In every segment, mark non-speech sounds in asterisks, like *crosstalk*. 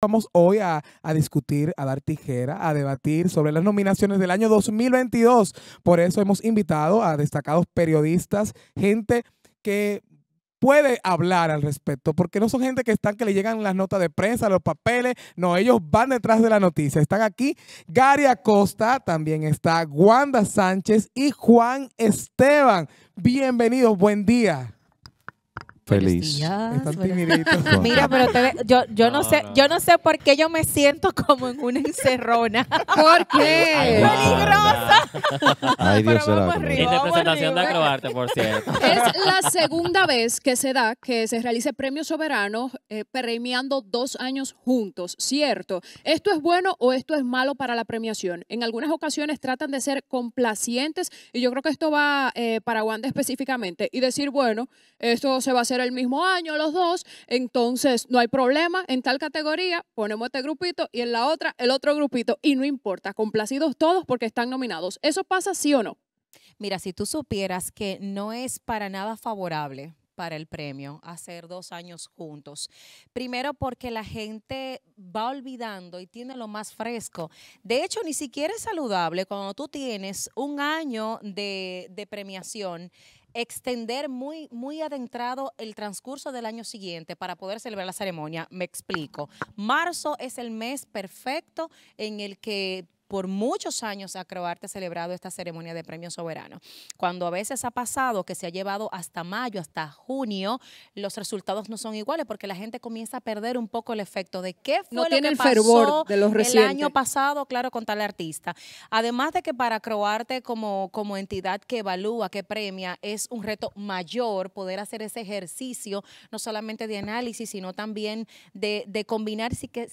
Vamos hoy a, discutir, a dar tijera, a debatir sobre las nominaciones del año 2022. Por eso hemos invitado a destacados periodistas, gente que puede hablar al respecto, porque no son gente que están que le llegan las notas de prensa, los papeles, no, ellos van detrás de la noticia. Están aquí Gary Acosta, también está Wanda Sánchez y Juan Esteban. Bienvenidos, buen día feliz. Están Mira, pero yo, yo no, sé, yo no sé por qué yo me siento como en una encerrona. *laughs* ¿Por qué? Peligrosa. Ay, Dios de acrobarte, por *laughs* Es la segunda vez que se da que se realice premios soberanos eh, premiando dos años juntos, ¿cierto? ¿Esto es bueno o esto es malo para la premiación? En algunas ocasiones tratan de ser complacientes y yo creo que esto va eh, para Wanda específicamente y decir, bueno, esto se va a hacer el mismo año los dos, entonces no hay problema, en tal categoría ponemos este grupito y en la otra el otro grupito y no importa, complacidos todos porque están nominados. ¿Eso pasa sí o no? Mira, si tú supieras que no es para nada favorable para el premio, hacer dos años juntos. Primero porque la gente va olvidando y tiene lo más fresco. De hecho, ni siquiera es saludable cuando tú tienes un año de, de premiación extender muy, muy adentrado el transcurso del año siguiente para poder celebrar la ceremonia. Me explico. Marzo es el mes perfecto en el que por muchos años Acroarte ha celebrado esta ceremonia de premio soberano. Cuando a veces ha pasado que se ha llevado hasta mayo, hasta junio, los resultados no son iguales porque la gente comienza a perder un poco el efecto de qué fue no lo el fervor de los el año pasado, claro, con tal artista. Además de que para Acroarte como, como entidad que evalúa, que premia, es un reto mayor poder hacer ese ejercicio, no solamente de análisis, sino también de, combinar si que,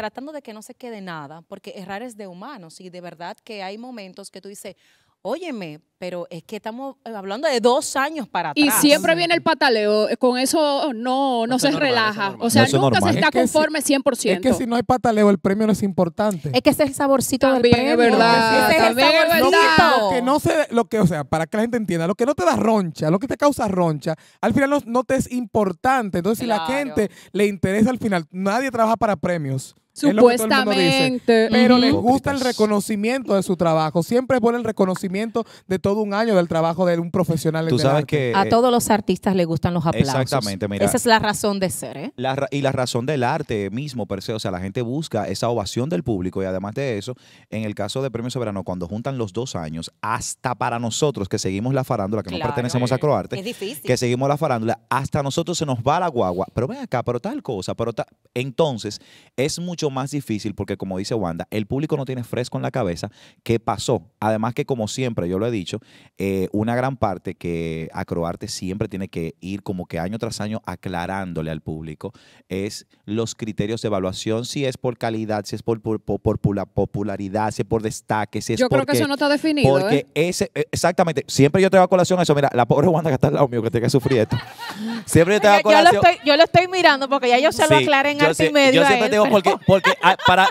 tratando de que no se quede nada, porque errar es de humanos y de verdad que hay momentos que tú dices, óyeme, pero es que estamos eh, hablando de dos años para atrás. Y siempre viene el pataleo, eh, con eso no, no, se relaja, o sea, nunca se está conforme 100%. Es que si no hay pataleo, el premio no es importante. Es que ese es el saborcito del premio. Verdad, es también es verdad, que no se, lo que, o sea, para que la gente entienda, lo que no te da roncha, lo que te causa roncha, al final no, te es importante. Entonces, si la gente le interesa al final, nadie trabaja para premios. Supuestamente. pero les gusta el reconocimiento de su trabajo. Siempre es bueno el reconocimiento de todo de un año del trabajo de un profesional. Tú sabes que a eh, todos los artistas les gustan los aplausos. Exactamente, mira. Esa es la razón de ser, ¿eh? y la razón del arte mismo, per se. O sea, la gente busca esa ovación del público y además de eso, en el caso de Premio Soberano, cuando juntan los dos años, hasta para nosotros que seguimos la farándula, que no pertenecemos a Croarte, que seguimos la farándula, hasta nosotros se nos va la guagua. Pero ven acá, pero tal cosa, pero entonces es mucho más difícil porque como dice Wanda, el público no tiene fresco en la cabeza qué pasó. Además que como siempre yo lo he dicho, eh, una gran parte que Acroarte siempre tiene que ir como que año tras año aclarándole al público es los criterios de evaluación, si es por calidad, si es por, por, popularidad, si es por destaque, si es Yo creo que eso no está definido. Porque ¿eh? ese, eh, exactamente, siempre yo te a colación eso. Mira, la pobre Wanda que está al lado mío que tiene que sufrir esto. *laughs* siempre yo te hago colación. Yo lo, estoy, mirando porque ya yo se lo aclaren aclaré en y medio. Yo siempre tengo porque, ah, para,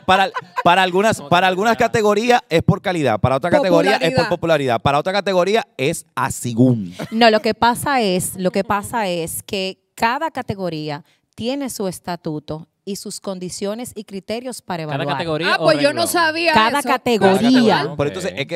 para, algunas, *laughs* para algunas categorías es por calidad, para otra categoría es por popularidad, para otra categoría es a segunda. No, lo que pasa es, lo que pasa es que cada categoría tiene su estatuto y sus condiciones y criterios para evaluar. Cada categoría. Ah, pues yo no sabía. Cada categoría.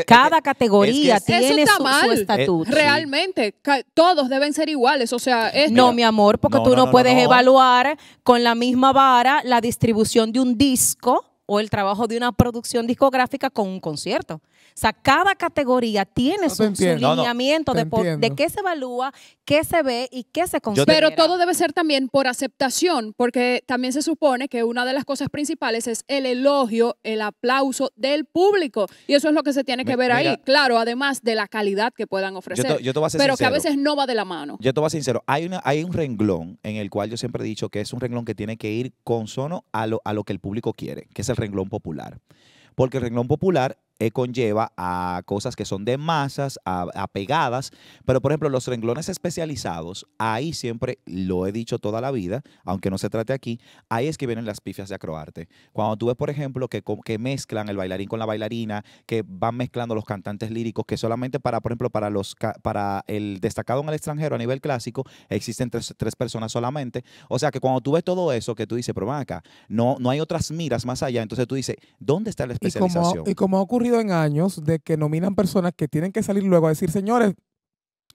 Cada, categoría tiene su, estatuto. Realmente, todos deben ser iguales. O sea, No, mi amor, porque tú no puedes evaluar con la misma vara la distribución de un disco o el trabajo de una producción discográfica con un concierto. O sea, cada categoría tiene su, lineamiento de, de, qué se evalúa, qué se ve y qué se considera. Pero todo debe ser también por aceptación, porque también se supone que una de las cosas principales es el elogio, el aplauso del público. Y eso es lo que se tiene que ver ahí. Claro, además de la calidad que puedan ofrecer. pero que a veces no va de la mano. Yo te voy a ser sincero. Hay, una, hay un renglón en el cual yo siempre he dicho que es un renglón que tiene que ir consono a a lo que el público quiere, que el renglón popular. Porque el renglón popular eh, conlleva a cosas que son de masas, a, pegadas, pero por ejemplo los renglones especializados, ahí siempre lo he dicho toda la vida, aunque no se trate aquí, ahí es que vienen las pifias de acroarte. Cuando tú ves, por ejemplo, que, que mezclan el bailarín con la bailarina, que van mezclando los cantantes líricos, que solamente para, por ejemplo, para, los, para el destacado en el extranjero a nivel clásico, existen tres, personas solamente. O sea que cuando tú ves todo eso, que tú dices, pero van acá, no, no hay otras miras más allá, entonces tú dices, ¿dónde está la especialización? Y como, y como ocurre en años de que nominan personas que tienen que salir luego a decir, señores,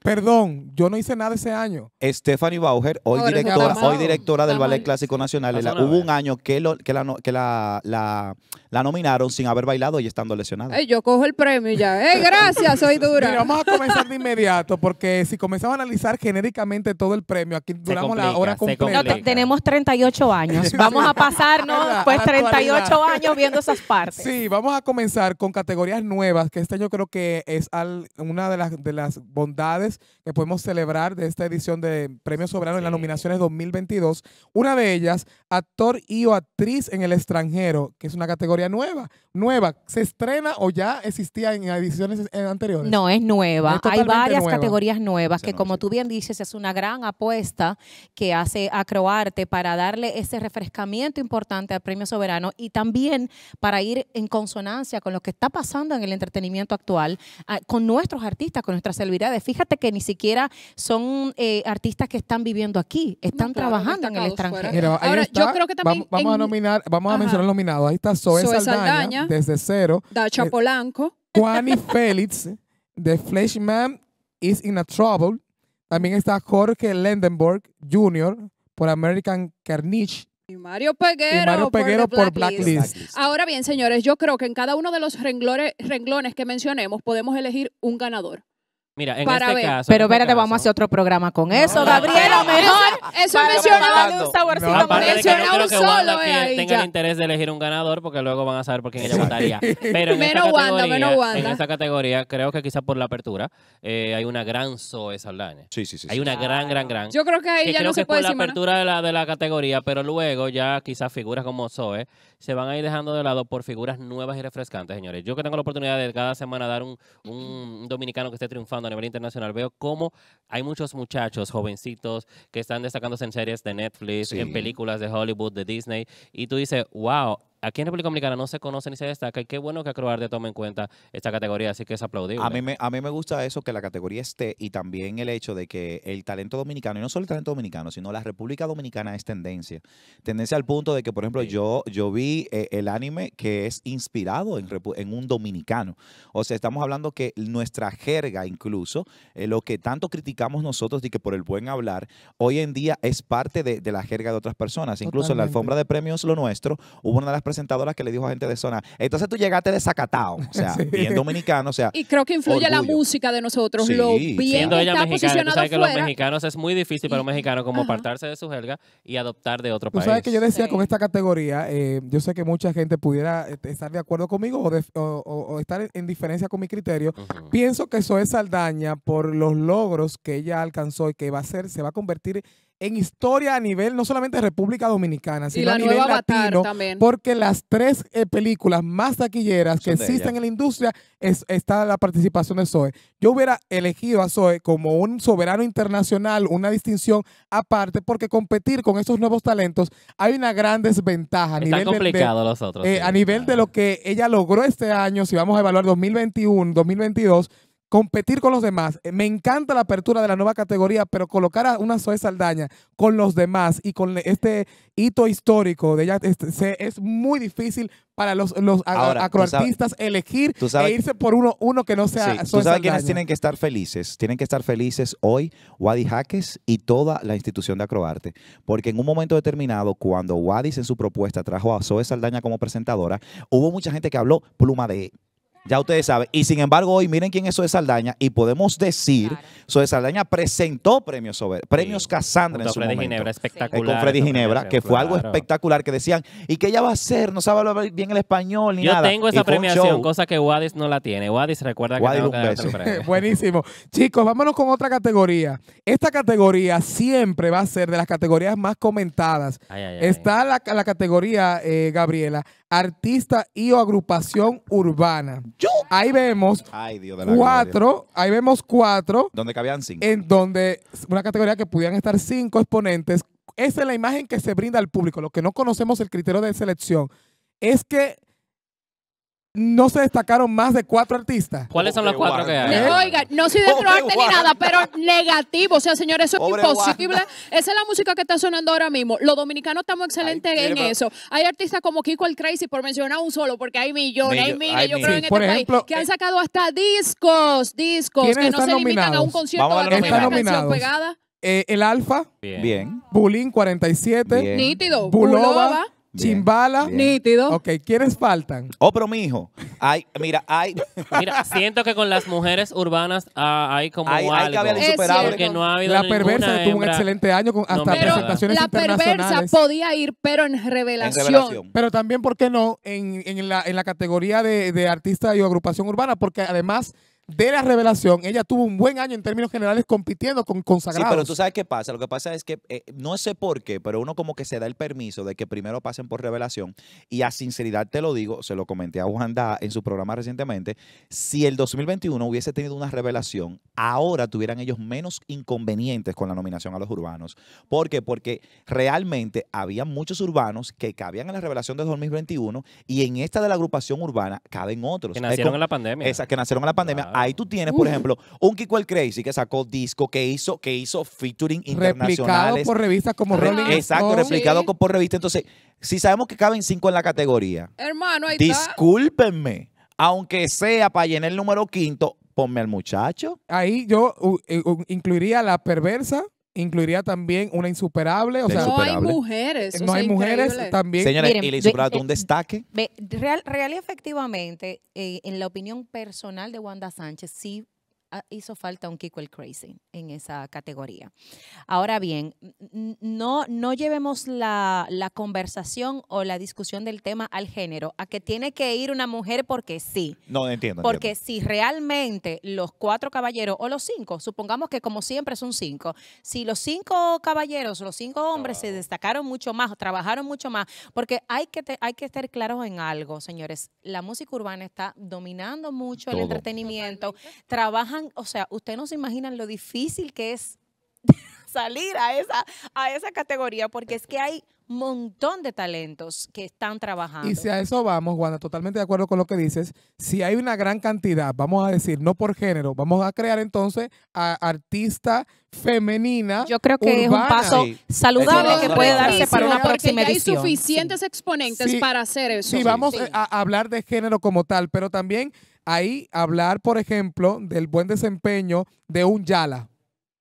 Perdón, yo no hice nada ese año. Stephanie Bauer, hoy directora, hoy directora del Ballet Clásico Nacional, hubo un año que, que, la, la, nominaron sin haber bailado y estando lesionada. yo cojo el premio ya. gracias, soy *laughs* dura. vamos a comenzar de inmediato porque si comenzamos a analizar genéricamente todo el premio, aquí duramos la hora completa. tenemos 38 años. *laughs* Vamos a pasarnos pues 38 años viendo esas partes. Sí, vamos a comenzar con categorías nuevas, que este año creo que es una de de las bondades que podemos celebrar de esta edición de Premio Soberano en las nominaciones 2022. Una de ellas, actor y o actriz en el extranjero, que es una categoría nueva. Nueva, ¿se estrena o ya existía en ediciones anteriores? No, es nueva. Hay varias categorías nuevas que, como tú bien dices, es una gran apuesta que hace Acroarte para darle ese refrescamiento importante al Premio Soberano y también para ir en consonancia con lo que está pasando en el entretenimiento actual, ah, con nuestros artistas, con nuestras celebridades. Fíjate que ni siquiera son eh, artistas que están viviendo aquí, están trabajando en el extranjero. yo creo que también vamos, a nominar, vamos a mencionar nominados. Ahí está Zoe, Saldaña, desde cero. Dacha eh, Polanco. Juani *laughs* Félix de Fleshman is in a trouble. También está Jorge Lendenborg Jr. por American Carnage. Y Mario Peguero, por, Blacklist. Ahora bien, señores, yo creo que en cada uno de los renglones que mencionemos podemos elegir un ganador. Mira, en este caso. Pero este espérate, vamos a hacer otro programa con eso, Gabriela, mejor. Eso, mencionaba menciona un saborcito, no, un solo. Que tenga el interés de elegir un ganador porque luego van a saber por quién ella votaría. *laughs* Pero en menos esta En esta categoría, creo que quizás por la apertura, eh, hay una gran Zoe Saldaña. Sí, sí, sí. Hay una gran, gran, ah. gran. Yo creo que ahí ya no se puede decir. Creo que por la apertura de la, de la categoría, pero luego ya quizás figuras como Zoe se van a ir dejando de lado por figuras nuevas y refrescantes, señores. Yo que tengo la oportunidad de cada semana dar un, un dominicano que esté triunfando a nivel internacional, veo cómo hay muchos muchachos jovencitos que están destacándose en series de Netflix, en películas de Hollywood, de Disney, y tú dices, wow, aquí en República Dominicana no se conoce ni se destaca y qué bueno que Acroarte tome en cuenta esta categoría, así que es aplaudible. A mí, me, a mí me gusta eso, que la categoría esté y también el hecho de que el talento dominicano, y no solo el talento dominicano, sino la República Dominicana es tendencia. Tendencia al punto de que, por ejemplo, yo, vi eh, el anime que es inspirado en, un dominicano. O sea, estamos hablando que nuestra jerga incluso, eh, lo que tanto criticamos nosotros y que por el buen hablar, hoy en día es parte de, la jerga de otras personas. Incluso en la alfombra de premios Lo Nuestro hubo una de las presentadora que le dijo a gente de zona, entonces tú llegaste desacatado, o sea, *laughs* bien dominicano, o sea. Y creo que influye la música de nosotros, lo bien ella está mexicana, posicionado sabes que los mexicanos es muy difícil para un mexicano como apartarse de su jerga y adoptar de otro país. sabes que yo decía con esta categoría, eh, yo sé que mucha gente pudiera eh, estar de acuerdo conmigo o, estar en diferencia con mi criterio. Pienso que eso es Saldaña, por los logros que ella alcanzó y que va a ser, se va a convertir en en historia a nivel no solamente República Dominicana, sino a nivel latino, porque las tres eh, películas más taquilleras que existen en la industria es, está la participación de Zoe. Yo hubiera elegido a Zoe como un soberano internacional, una distinción aparte, porque competir con esos nuevos talentos hay una gran desventaja a nivel eh, a nivel de lo que ella logró este año, si vamos a evaluar 2021, 2022 competir con los demás. Eh, me encanta la apertura de la nueva categoría, pero colocar a una Zoe Saldaña con los demás y con este hito histórico de ella este, es muy difícil para los, acroartistas elegir e irse por uno, que no sea sí, Zoe Tú sabes quiénes tienen que estar felices. Tienen que estar felices hoy Wadi Jaques y toda la institución de Acroarte. Porque en un momento determinado, cuando Wadi en su propuesta trajo a Zoe Saldaña como presentadora, hubo mucha gente que habló pluma de ya ustedes saben. Y sin embargo, hoy miren quién es de Saldaña y podemos decir, claro. Saldaña presentó premios sobre, premios Cassandra en su Freddy Ginebra, espectacular. Eh, con Freddy Ginebra, que fue algo espectacular, que decían, ¿y qué ella va a hacer? No sabe hablar bien el español ni Yo nada. Yo tengo esa premiación, cosa que Wadis no la tiene. Wadis recuerda que un *laughs* Buenísimo. Chicos, vámonos con otra categoría. Esta categoría siempre va a ser de las categorías más comentadas. Está la, categoría, eh, Gabriela, artista y o agrupación urbana. Ahí vemos cuatro, ahí vemos cuatro. Donde cabían cinco. En donde una categoría que pudieran estar cinco exponentes. Esa es la imagen que se brinda al público. Lo que no conocemos el criterio de selección es que no se destacaron más de cuatro artistas. ¿Cuáles son los cuatro que hay? Eh, oiga, no soy de arte ni nada, pero *laughs* negativo. O sea, señores, eso es imposible. Esa es la música que está sonando ahora mismo. Los dominicanos estamos excelentes en eso. Hay artistas como Kiko el Crazy, por mencionar un solo, porque hay millones, hay miles, yo creo, en este país, que han eh, sacado hasta discos, discos, que no se limitan a un concierto Vamos a la canción pegada. Eh, el Alfa. Bien. Bulín 47. Nítido. Bulova. Chimbala. Nítido. Ok, ¿quiénes faltan? Oh, pero mijo. Ay, mira, hay. *laughs* Mira, siento que con las mujeres urbanas ah, hay como hay, algo. Hay que haber superado no ha la perversa tuvo un excelente año con hasta presentaciones internacionales la perversa podía ir, pero en revelación. Pero también, ¿por qué no? En, en la, en la categoría de, de artista y agrupación urbana, porque además de la revelación, ella tuvo un buen año en términos generales compitiendo con consagrados. Sí, pero tú sabes qué pasa. Lo que pasa es que eh, no sé por qué, pero uno como que se da el permiso de que primero pasen por revelación. Y a sinceridad te lo digo, se lo comenté a Wanda en su programa recientemente. Si el 2021 hubiese tenido una revelación, ahora tuvieran ellos menos inconvenientes con la nominación a los urbanos. ¿Por qué? Porque realmente había muchos urbanos que cabían en la revelación de 2021 y en esta de la agrupación urbana caben otros. Que nacieron en la pandemia. Esa, que nacieron en la pandemia ahí tú tienes, por ejemplo, un Kiko el Crazy que sacó disco, que hizo, que hizo featuring internacionales. Replicado por revistas como Rolling Exacto, replicado por revistas. Entonces, si sabemos que caben cinco en la categoría, hermano, ahí discúlpenme, aunque sea para llenar el número quinto, ponme al muchacho. Ahí yo incluiría la perversa incluiría también una insuperable. O sea, no hay mujeres. No hay mujeres también. Señores, y la insuperable, eh, un destaque. Real, real y efectivamente, eh, en la opinión personal de Wanda Sánchez, sí Ah, hizo falta un Kiko Crazy en esa categoría. Ahora bien, no, no llevemos la, conversación o la discusión del tema al género, a que tiene que ir una mujer porque sí. No, entiendo. Porque si realmente los cuatro caballeros o los cinco, supongamos que como siempre son cinco, si los cinco caballeros, los cinco hombres se destacaron mucho más, trabajaron mucho más, porque hay que, hay que estar claros en algo, señores. La música urbana está dominando mucho el entretenimiento, trabaja o sea, ustedes no se imaginan lo difícil que es salir a esa, a esa categoría porque es que hay un montón de talentos que están trabajando. Y si a eso vamos, Wanda, totalmente de acuerdo con lo que dices, si hay una gran cantidad, vamos a decir, no por género, vamos a crear entonces a artista femenina. Yo creo que es un paso saludable que puede darse para una próxima edición. Hay suficientes exponentes para hacer eso. Sí, vamos a hablar de género como tal, pero también ahí hablar, por ejemplo, del buen desempeño de un Yala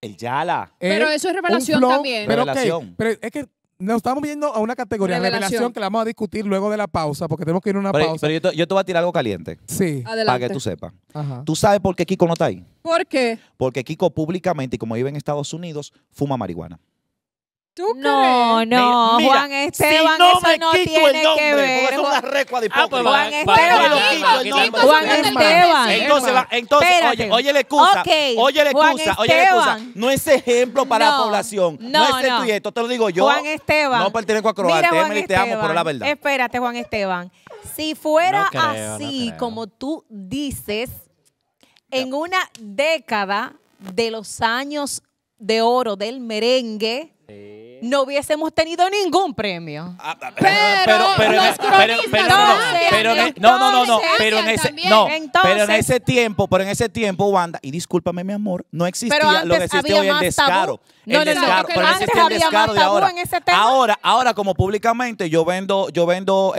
el Yala. Pero eh, eso es revelación también. revelación. pero es que nos estamos viendo a una categoría de revelación que la vamos a discutir luego de la pausa, porque tenemos que ir a una pausa. Pero yo te, yo voy a tirar algo caliente. Sí. Para que tú sepas. Ajá. ¿Tú sabes por qué Kiko no está ahí? ¿Por qué? Porque Kiko públicamente, y como vive en Estados Unidos, fuma marihuana no, no, Juan Esteban, no eso no tiene nombre, que ver. es una recua de Juan Esteban. Juan Esteban. Entonces, oye, oye la excusa. Oye la excusa, oye la excusa. No es ejemplo para la población. No, es el y esto, te lo digo yo. Juan Esteban. No pertenezco a Croate, te amo, pero la verdad. Espérate, Juan Esteban. Si fuera así como tú dices, en una década de los años de oro del merengue no hubiésemos tenido ningún premio. Ah, ah, pero, los pero, no, no, no, no, pero en ese, tiempo, pero en ese tiempo, Wanda, y discúlpame mi amor, no existía lo que existe hoy el descaro. No, descaro, pero no existía el descaro de ahora. Ahora, como públicamente yo vendo, yo vendo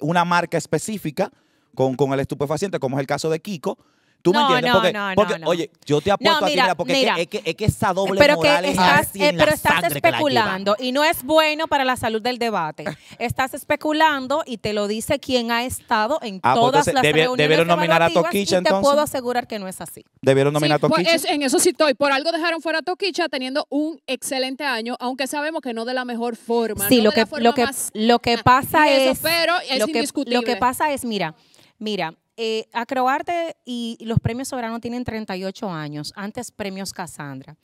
una marca específica con, con el estupefaciente, como es el caso de Kiko, Tú me no, No, no, oye, yo te apuesto a ti, mira, porque es, que, es, que, es, esa doble pero estás, eh, Pero estás especulando y no es bueno para la salud del debate. estás especulando y te lo dice quien ha estado en ah, pues todas las reuniones nominar a Toquicha, y entonces. te puedo asegurar que no es así. ¿Debieron nominar a pues, Toquicha? Pues, en eso sí estoy. Por algo dejaron fuera a Toquicha teniendo un excelente año, aunque sabemos que no de la mejor forma. Sí, lo, que, lo, que, lo que pasa es... es lo que, lo que pasa es, mira, mira, eh, Acroarte y los premios Soberano tienen 38 años, antes premios Casandra.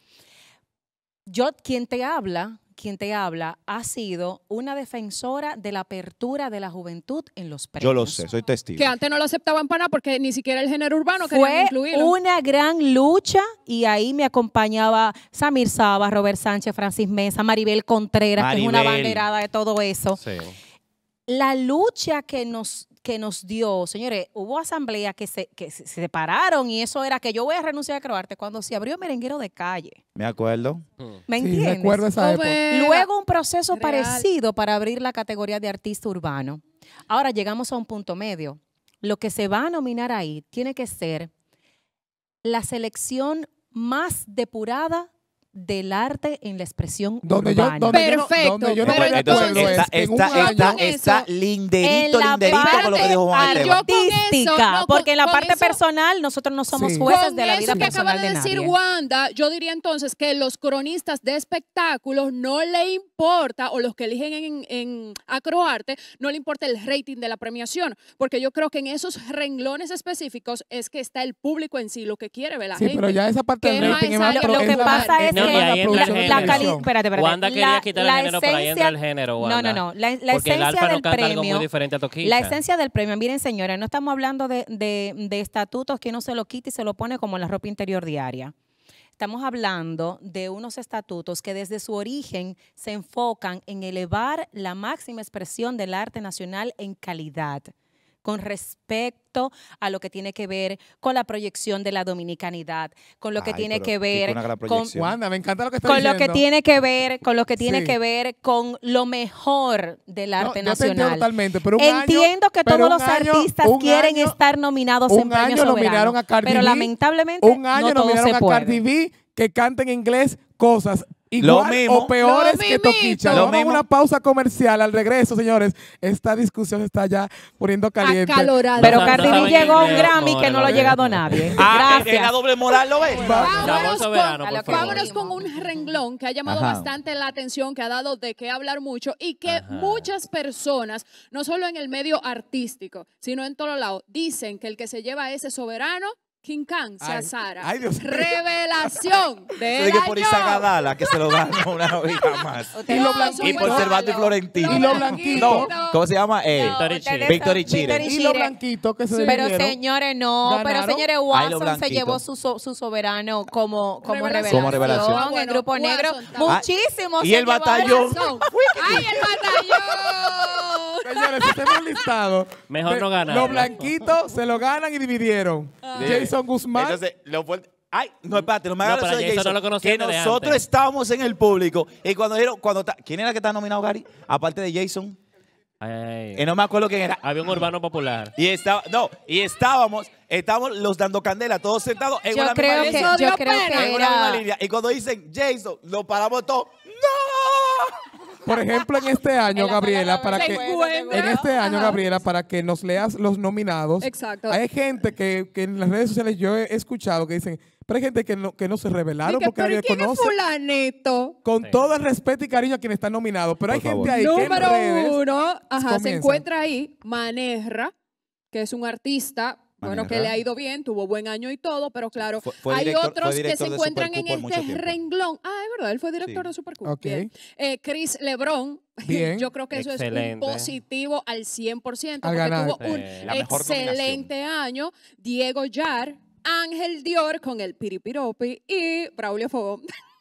Yo, quien te habla, quien te habla, ha sido una defensora de la apertura de la juventud en los premios. Yo lo sé, soy testigo. Que antes no lo aceptaban para porque ni siquiera el género urbano Fue incluirlo. una gran lucha y ahí me acompañaba Samir Saba, Robert Sánchez, Francis Mesa, Maribel Contreras, que es una banderada de todo eso. La lucha que nos que nos dio, señores, hubo asambleas que se, separaron y eso era que yo voy a renunciar a Croarte cuando se abrió merenguero de calle. Me acuerdo. Mm. ¿Me entiendes? esa Luego un proceso parecido para abrir la categoría de artista urbano. Ahora llegamos a un punto medio. Lo que se va a nominar ahí tiene que ser la selección más depurada del arte en la expresión donde Yo, donde Perfecto. Yo no, donde yo no linderito, linderito con lo que dijo Juan Artística, porque en la parte personal nosotros no somos jueces de la vida eso que acaba de, decir Wanda, yo diría entonces que los cronistas de espectáculos no le importa, o los que eligen en, en Acroarte, no le importa el rating de la premiación, porque yo creo que en esos renglones específicos es que está el público en sí, lo que quiere ver la sí, gente. pero ya esa parte del rating es más... Lo que pasa es la, No, no, La, esencia del premio, La esencia del premio, miren, señora, no estamos hablando de, de estatutos que uno se lo quita y se lo pone como la ropa interior diaria estamos hablando de unos estatutos que desde su origen se enfocan en elevar la máxima expresión del arte nacional en calidad con respecto a lo que tiene que ver con la proyección de la dominicanidad, con lo que tiene que ver con lo que tiene que ver, con lo que tiene que ver con lo mejor del arte nacional. Entiendo que todos los artistas quieren estar nominados en premios pero lamentablemente un año no nominaron a Cardi B que canta en inglés cosas Igual lo mismo. o peores que Toquicha. Lo Vamos una pausa comercial al regreso, señores. Esta discusión está ya poniendo caliente. Pero Cardini llegó a un Grammy que no lo ha llegado nadie. Ah, Gracias. Es la doble moral, ¿lo ves? Vámonos, con, un renglón que ha llamado bastante la atención, que ha dado de qué hablar mucho y que muchas personas, no solo en el medio artístico, sino en todos lados, dicen que el que se lleva ese soberano King Kang, sea ay, Sara. Ay, Dios Revelación *laughs* de que por Adala, que se lo dan una vida *laughs* más. Y, por Cervantes y Florentino. Y lo blanquito. ¿Cómo se llama? Eh, Chile. Víctor y Chile. Y lo blanquito que se Pero señores, no. Pero señores, Watson se llevó su, su soberano como, como revelación. Como revelación. Ah, bueno, el grupo negro. Ah, muchísimo. y el batallón. *laughs* Ay, el batallón listado. Mejor no ganar. Los blanquitos se lo ganan y dividieron. Ah. Jason Guzmán. Ay, no, espérate, no me hagas Jason, nosotros estábamos en el público. Y cuando dijeron, cuando ¿quién era que está nominado, Gary? Aparte de Jason. Y eh, no me acuerdo quién era. Había un urbano popular. Y estaba, no, y estábamos, estábamos los dando candela, todos sentados en yo creo Y cuando dicen Jason, lo paramos todos. ¡No! Por ejemplo, en este año, *laughs* Gabriela, para que en este año, Gabriela, para que nos leas los nominados. Exacto. Hay gente que, en las redes sociales yo he escuchado que dicen, pero hay gente que no, que no se revelaron porque nadie conoce. Con todo el respeto y cariño a quien está nominado. Pero hay gente ahí que Número uno, ajá, se encuentra ahí Manerra, que es un artista bueno, que le ha ido bien, tuvo buen año y todo, pero claro, hay otros que se encuentran en este renglón. Ah, es verdad, él fue director de Supercup. Eh, Chris Lebron, *laughs* yo creo que eso es un positivo al 100%, tuvo un excelente año. Diego Yar, Ángel Dior con el piripiropi y Braulio Fogón. *laughs*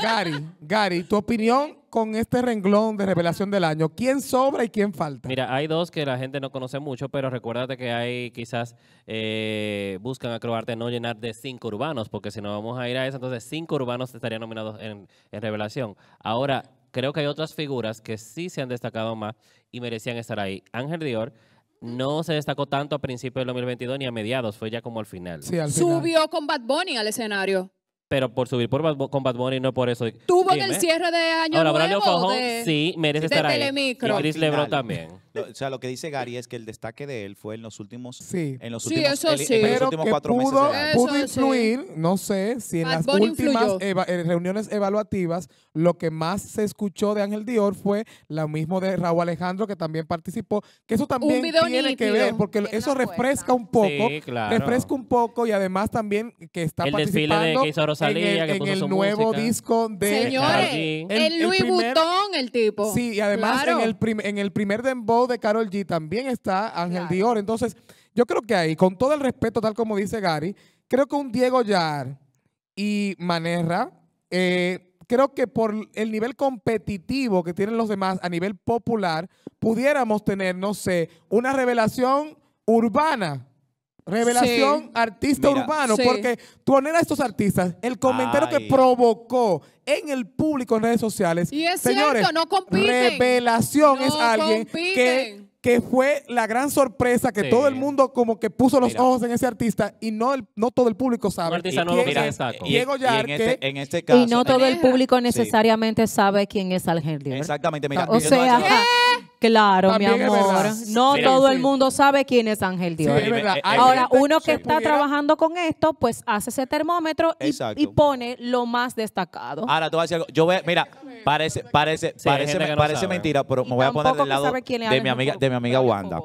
Gary, Gary, tu opinión con este renglón de revelación del año. ¿Quién sobra y quién falta? Mira, hay dos que la gente no conoce mucho, pero recuérdate que hay quizás eh, buscan acrobarte no llenar de cinco urbanos, porque si no vamos a ir a eso, entonces cinco urbanos estarían nominados en, revelación. Ahora, creo que hay otras figuras que sí se han destacado más y merecían estar ahí. Ángel Dior no se destacó tanto a principios del 2022 ni a mediados, fue ya como al final. Subió con Bad Bunny al escenario pero por subir por con Bad Bunny no por eso. Tuvo en el cierre de Año Ahora, Nuevo. Ahora, sí merece estar ahí. Y Chris Lebron también o sea, lo que dice Gary es que el destaque de él fue en los últimos. Sí. En los Pero cuatro pudo, meses. Pudo influir, no sé, si en las últimas reuniones evaluativas lo que más se escuchó de Ángel Dior fue lo mismo de Raúl Alejandro, que también participó. Que eso también tiene que ver, porque eso refresca un poco. Refresca un poco y además también que está el participando de que Rosalía, en el, en el nuevo disco de... Señores, el, el, Louis Vuitton, el tipo. Sí, y además en, el en el primer dembow de Carol G también está Ángel Dior. Entonces, yo creo que ahí, con todo el respeto, tal como dice Gary, creo que un Diego Yar y Manerra, eh, creo que por el nivel competitivo que tienen los demás a nivel popular, pudiéramos tener, no sé, una revelación urbana Revelación artista urbano, porque poner a estos artistas, el comentario que provocó en el público en redes sociales. Y es señores, no Revelación es alguien que que fue la gran sorpresa que todo el mundo como que puso los ojos en ese artista y no el, no todo el público sabe. Diego y este, en, este, caso, y no todo el público necesariamente sabe quién es Díaz. Exactamente, mira. O sea, Claro, mi amor. No todo el mundo sabe quién es Ángel Dios. Eh, eh, Ahora, uno que está trabajando con esto, pues hace ese termómetro y, pone lo más destacado. Ahora tú vas a decir algo. Yo voy, mira, parece, parece, parece, parece mentira, pero me voy a poner del lado de mi amiga, de mi amiga Wanda.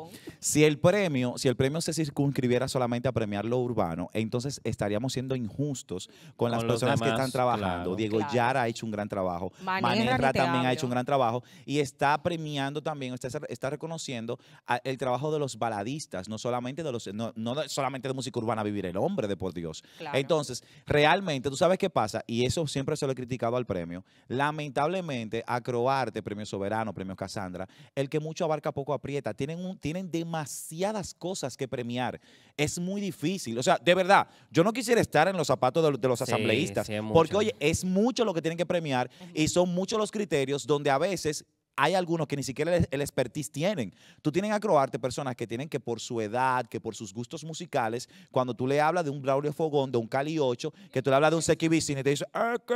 Si el premio, si el premio se circunscribiera solamente a premiar lo urbano, entonces estaríamos siendo injustos con, las personas que están trabajando. Diego Yara ha hecho un gran trabajo, Manera también ha hecho un gran trabajo y está premiando también, está, está reconociendo el trabajo de los baladistas, no solamente de los, no, solamente de música urbana vivir el hombre de por Dios. Entonces, realmente, tú sabes qué pasa, y eso siempre se lo he criticado al premio. Lamentablemente, Acroarte, Premio Soberano, Premio Casandra, el que mucho abarca poco aprieta, tienen un, tienen demasiadas cosas que premiar. Es muy difícil. O sea, de verdad, yo no quisiera estar en los zapatos de, los asambleístas. porque, oye, es mucho lo que tienen que premiar y son muchos los criterios donde a veces hay algunos que ni siquiera el, expertise tienen. Tú tienes a Croarte personas que tienen que por su edad, que por sus gustos musicales, cuando tú le hablas de un Claudio Fogón, de un Cali 8, que tú le hablas de un Seki Vicini, te dice, eh, ¿qué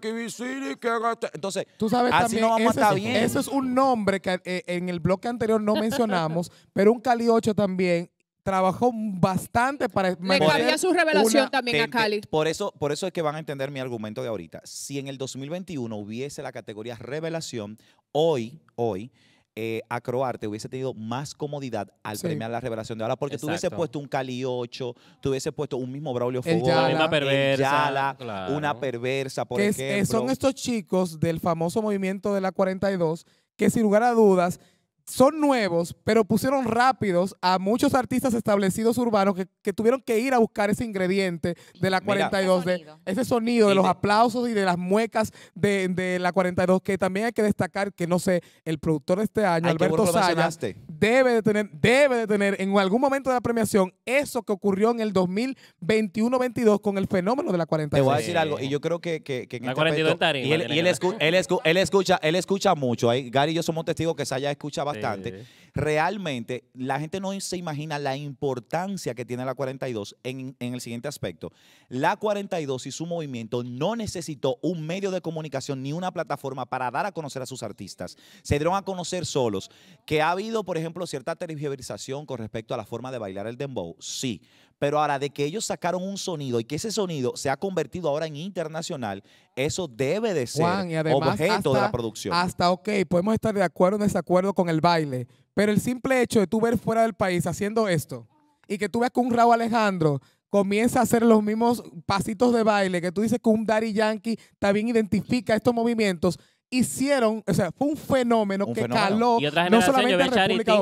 que ese, Seki Entonces, tú así no vamos a estar bien. Ese es un nombre que eh, en el bloque anterior no mencionamos, *laughs* pero un Cali 8 también trabajó bastante para... Me cabía su revelación también a Cali. por, eso, por eso es que van a entender mi argumento de ahorita. Si en el 2021 hubiese la categoría revelación, hoy, hoy, eh, Acroarte hubiese tenido más comodidad al premiar la revelación de ahora, porque tú hubiese puesto un Cali 8, tú hubiese puesto un mismo Braulio Fogón, una perversa, una perversa, por eh, ejemplo. son estos chicos del famoso movimiento de la 42 que sin lugar a dudas son nuevos, pero pusieron rápidos a muchos artistas establecidos urbanos que, tuvieron que ir a buscar ese ingrediente de la 42, ese sonido, de, ese sonido de los aplausos y de las muecas de, de, la 42, que también hay que destacar que, no sé, el productor de este año, Alberto Sayas debe de tener, debe de tener en algún momento de la premiación eso que ocurrió en el 2021-22 con el fenómeno de la 42. Te voy a decir algo, y yo creo que... la 42 este Y, él, escucha, él escucha mucho. Gary y yo somos testigos que se escucha bastante importante. Sì. realmente la gente no se imagina la importancia que tiene la 42 en, en el siguiente aspecto. La 42 y su movimiento no necesitó un medio de comunicación ni una plataforma para dar a conocer a sus artistas. Se dieron a conocer solos. Que ha habido, por ejemplo, cierta tergiversación con respecto a la forma de bailar el dembow, sí. Pero ahora, de que ellos sacaron un sonido y que ese sonido se ha convertido ahora en internacional, eso debe de ser objeto de la producción. Hasta, ok, podemos estar de acuerdo o desacuerdo con el baile, pero el simple hecho de tú ver fuera del país haciendo esto y que tú veas que un Raúl Alejandro comienza a hacer los mismos pasitos de baile, que tú dices que un Daddy Yankee también identifica estos movimientos, hicieron, o sea, fue un fenómeno que caló y no solamente yo República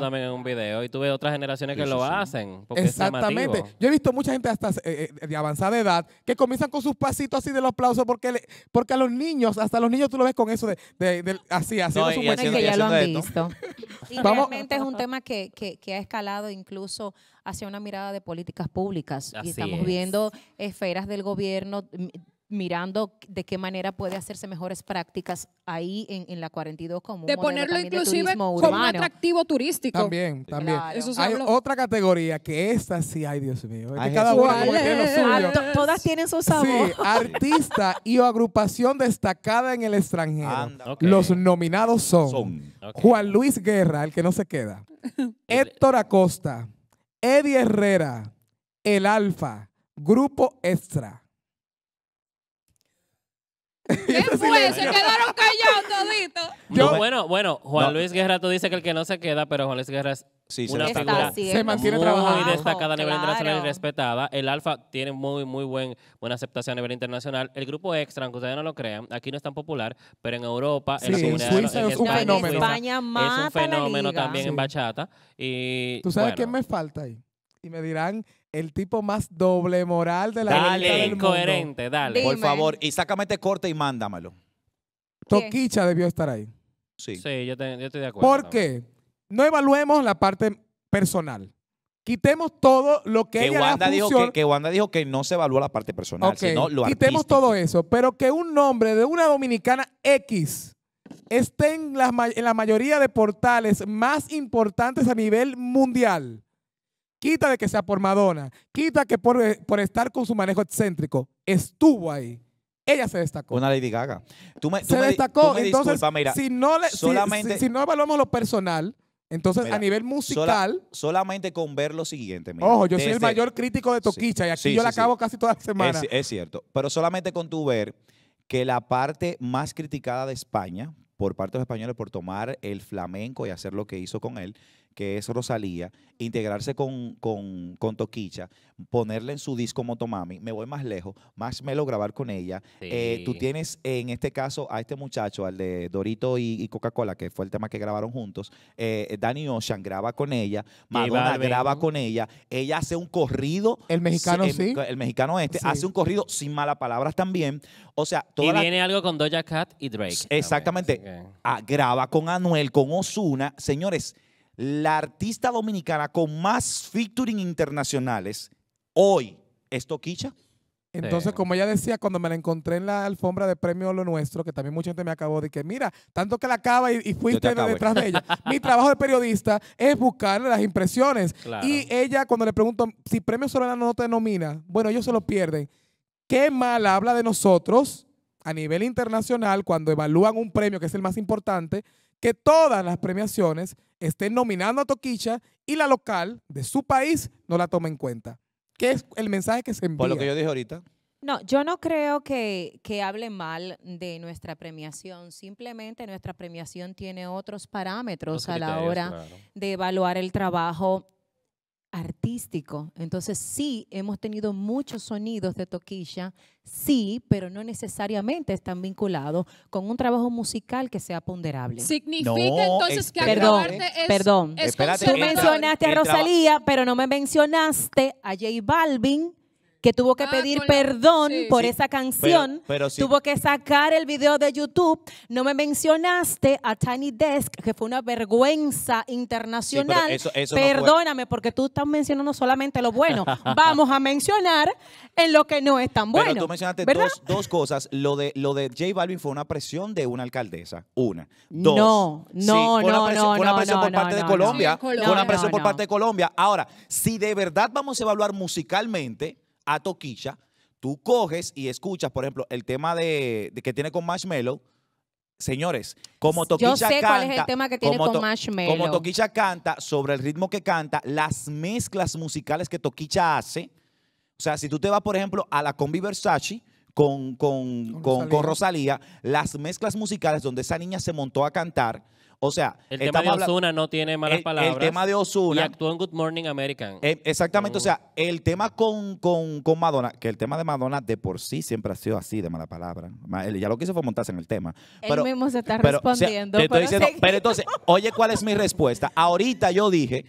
también en un video y tuve otras generaciones que lo hacen. Exactamente. Yo he visto mucha gente hasta eh, eh, de avanzada edad que comienzan con sus pasitos así de los aplausos porque porque a los niños, hasta los niños tú lo ves con eso de, así, de así, haciendo su que ya lo han visto. *laughs* y realmente es un tema que, ha escalado incluso hacia una mirada de políticas públicas. y estamos viendo esferas del gobierno mm, mirando de qué manera puede hacerse mejores prácticas ahí en, la 42 como de ponerlo inclusive como un atractivo turístico también también hay otra categoría que esta sí ay Dios mío Hay cada uno tiene lo todas tienen su sabor sí, *laughs* artista y agrupación destacada en el extranjero los nominados son, Juan Luis Guerra el que no se queda *laughs* Héctor Acosta Eddie Herrera El Alfa Grupo Extra ¿Qué fue? Se quedaron callados toditos. No, bueno, bueno, Juan Luis Guerra, tú dices que el que no se queda, pero Juan Luis Guerra es sí, una se figura mantiene muy destacada a nivel internacional y respetada. El Alfa tiene muy, muy buen, buena aceptación a nivel internacional. El grupo Extra, aunque ustedes no lo crean, aquí no es tan popular, pero en Europa, en en es un fenómeno. es un fenómeno también en bachata. Y, ¿Tú sabes qué me falta ahí? Y me dirán el tipo más doble moral de la dale, del mundo. Dale, incoherente, dale. Por favor, y sácame este corte y mándamelo. Toquicha debió estar ahí. Sí. Sí, yo, estoy de acuerdo. ¿Por qué? No evaluemos la parte personal. Quitemos todo lo que, que dijo que, Wanda dijo que no se evaluó la parte personal, sino lo Quitemos todo eso, pero que un nombre de una dominicana X esté en la mayoría de portales más importantes a nivel mundial Quita de que sea por Madonna. Quita que eh, por, estar con su manejo excéntrico. Estuvo ahí. Ella se destacó. Una Lady Gaga. se destacó. entonces, si, no si, no evaluamos lo personal, entonces, a nivel musical. solamente con ver lo siguiente. Mira, ojo, yo soy el este mayor crítico de Toquicha y aquí yo la acabo casi toda la semana. Es, es, cierto. Pero solamente con tu ver que la parte más criticada de España, por parte de los españoles, por tomar el flamenco y hacer lo que hizo con él, que es Rosalía, integrarse con, con, con Toquicha, ponerle en su disco Motomami, me voy más lejos, más Melo grabar con ella. Eh, tú tienes en este caso a este muchacho, al de Dorito y, Coca-Cola, que fue el tema que grabaron juntos, eh, Danny Ocean graba con ella, Madonna graba con ella, ella hace un corrido. El mexicano em, sí. El, mexicano este hace un corrido sin malas palabras también. O sea, toda Y viene algo con Doja Cat y Drake. Exactamente. Ah, graba con Anuel, con Osuna. Señores, la artista dominicana con más featuring internacionales hoy es Toquicha. Entonces, como ella decía, cuando me la encontré en la alfombra de premio Lo Nuestro, que también mucha gente me acabó de que, mira, tanto que la acaba y, fuiste detrás de ella. Mi trabajo de periodista es buscarle las impresiones. Y ella, cuando le pregunto si premio Solana no te nomina, bueno, ellos se lo pierden. Qué mal habla de nosotros a nivel internacional cuando evalúan un premio que es el más importante que todas las premiaciones estén nominando a Toquicha y la local de su país no la tome en cuenta. ¿Qué es el mensaje que se envía? Por lo que yo dije ahorita. No, yo no creo que, que, hable mal de nuestra premiación. Simplemente nuestra premiación tiene otros parámetros a la hora de evaluar el trabajo artístico. Entonces sí, hemos tenido muchos sonidos de toquilla, sí, pero no necesariamente están vinculados con un trabajo musical que sea ponderable. Significa entonces que acabarte perdón, es, perdón. tú mencionaste a Rosalía, pero no me mencionaste a J Balvin que tuvo que ah, pedir perdón por esa canción, tuvo que sacar el video de YouTube. No me mencionaste a Tiny Desk, que fue una vergüenza internacional. Perdóname, porque tú estás mencionando solamente lo bueno. *laughs* Vamos a mencionar en lo que no es tan bueno. Pero tú mencionaste dos, cosas. Lo de, lo de J Balvin fue una presión de una alcaldesa. Una. Dos. No, no, no, no. Fue una presión por parte de Colombia. Fue una presión por parte de Colombia. Ahora, si de verdad vamos a evaluar musicalmente, a Toquilla, tú coges y escuchas, por ejemplo, el tema de, que tiene con Marshmello. Señores, como Toquilla canta, canta, sobre el ritmo que canta, las mezclas musicales que Toquicha hace. O sea, si tú te vas, por ejemplo, a la combi Versace, con, con, con, Rosalía. las mezclas musicales donde esa niña se montó a cantar, o sea, el tema de Osuna no tiene malas palabras. El tema de Osuna. Y actuó en Good Morning American. Eh, exactamente. O sea, el tema con, Madonna, que el tema de Madonna de por sí siempre ha sido así de mala palabra. ya lo que hizo fue montarse en el tema. Pero, Él mismo se está respondiendo. pero entonces, oye, ¿cuál es mi respuesta? Ahorita yo dije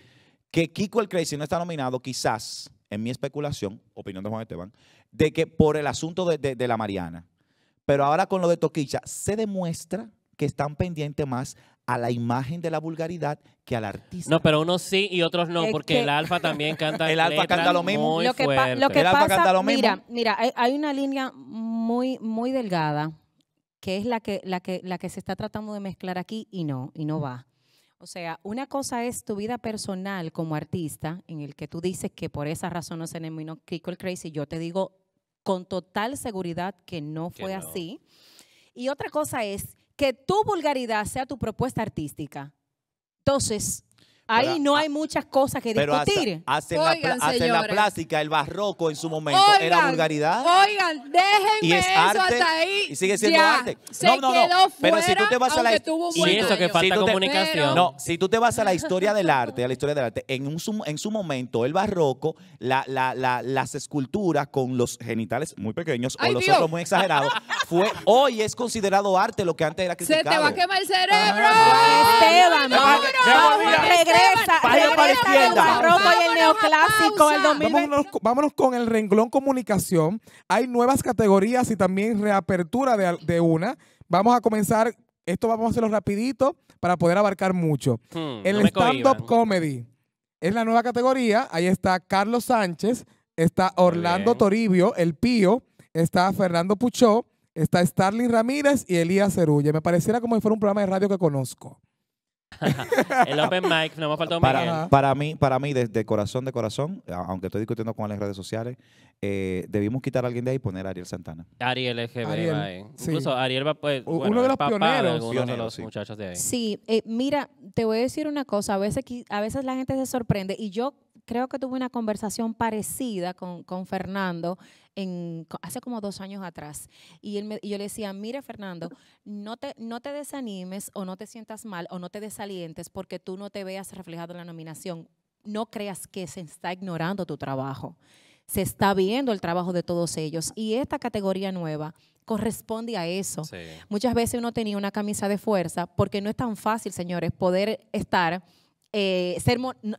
que Kiko el Crazy no está nominado, quizás, en mi especulación, opinión de Juan Esteban, de que por el asunto de, de la Mariana. Pero ahora con lo de Toquicha se demuestra que están pendientes más a la imagen de la vulgaridad que al artista. No, pero unos sí y otros no, porque el alfa también canta. *laughs* el alfa canta lo mismo. Lo que, el pasa, alfa canta lo mismo. Mira, mira, hay, una línea muy, muy delgada que es la que, la que, la que se está tratando de mezclar aquí y no, y no va. O sea, una cosa es tu vida personal como artista, en el que tú dices que por esa razón no se denominó Crickle Crazy. Yo te digo con total seguridad que no fue así. Y otra cosa es que tu vulgaridad sea tu propuesta artística. Entonces, Ahí no hay muchas cosas que discutir. Hacen, la, plástica, el barroco en su momento era vulgaridad. Oigan, déjenme eso hasta ahí. Y sigue siendo arte. no, no, no. Pero si tú te vas a la historia. Y eso que falta comunicación. No, si tú te vas a la historia del arte, a la historia del arte, en, su momento, el barroco, las esculturas con los genitales muy pequeños o los ojos muy exagerados, fue hoy es considerado arte lo que antes era criticado. Se te va a quemar el cerebro. a Vámonos, con el renglón comunicación. Hay nuevas categorías y también reapertura de, una. Vamos a comenzar, esto vamos a hacerlo rapidito para poder abarcar mucho. Hmm, el stand-up comedy es la nueva categoría. Ahí está Carlos Sánchez, está Orlando Toribio, el Pío, está Fernando Puchó, está Starling Ramírez y Elías Cerulla. Me pareciera como si fuera un programa de radio que conozco. *laughs* el open mic, no me ha faltado para, para mí, para mí de corazón de corazón, aunque estoy discutiendo con las redes sociales, eh, debimos quitar a alguien de ahí y poner a Ariel Santana. Ariel EGB. Ariel, eh. sí. Incluso Ariel va pues, uno de los papá pioneros. De de los muchachos de ahí. Sí, eh, mira, te voy a decir una cosa. A veces, a veces la gente se sorprende y yo creo que tuve una conversación parecida con, Fernando hace como dos años atrás. Y, yo le decía, mire, Fernando, no te, no te desanimes o no te sientas mal o no te desalientes porque tú no te veas reflejado en la nominación. No creas que se está ignorando tu trabajo. Se está viendo el trabajo de todos ellos. Y esta categoría nueva corresponde a eso. Muchas veces uno tenía una camisa de fuerza porque no es tan fácil, señores, poder estar eh,